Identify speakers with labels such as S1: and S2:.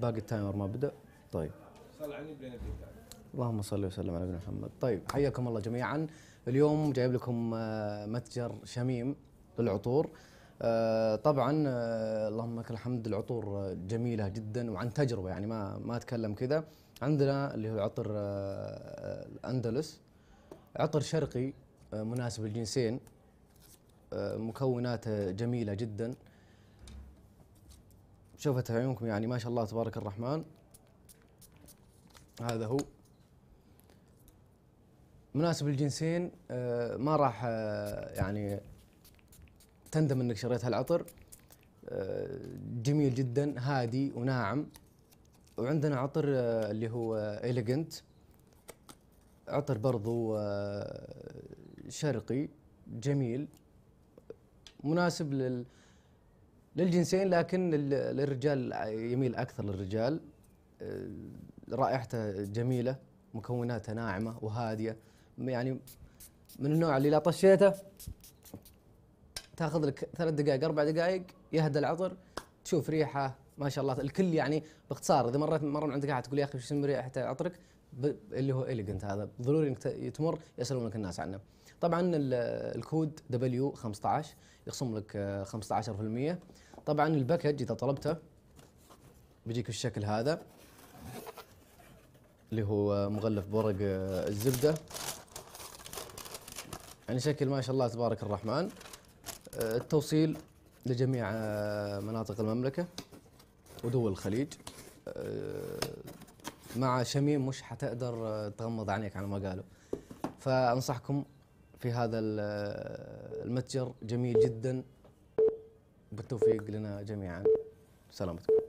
S1: باقي التايمر ما بدا طيب صل على اللهم صل وسلم على محمد طيب حياكم الله جميعا اليوم جايب لكم آه، متجر شميم للعطور آه، طبعا آه، اللهم لك الحمد العطور جميله جدا وعن تجربه يعني ما ما اتكلم كذا عندنا اللي هو عطر الاندلس عطر شرقي مناسب للجنسين مكوناته جميله جدا شوفت عيونكم يعني ما شاء الله تبارك الرحمن هذا هو مناسب الجنسين آه، ما راح آه، يعني تندم انك شريت هالعطر آه، جميل جدا هادي وناعم وعندنا عطر اللي هو إليجنت عطر برضو شرقي جميل مناسب لل للجنسين لكن للرجال يميل اكثر للرجال آه، رائحته جميله مكوناتها ناعمه وهاديه يعني من النوع اللي لا طشيته تاخذ لك ثلاث دقائق اربع دقائق يهدى العطر تشوف ريحه ما شاء الله الكل يعني باختصار اذا مريت مره من عندك احد تقول يا اخي شو اسم ريحه عطرك اللي هو اليجنت هذا ضروري انك تمر يسالونك الناس عنه طبعا الكود دبليو 15 يخصم لك 15% آه، طبعا الباكج اذا طلبته بيجيك بالشكل هذا اللي هو مغلف بورق آه، الزبده يعني شكل ما شاء الله تبارك الرحمن آه، التوصيل لجميع مناطق المملكه ودول الخليج مع شميم مش حتقدر آه، تغمض عينيك على ما قالوا فانصحكم في هذا آه، المتجر جميل جدا بالتوفيق لنا جميعا سلامتكم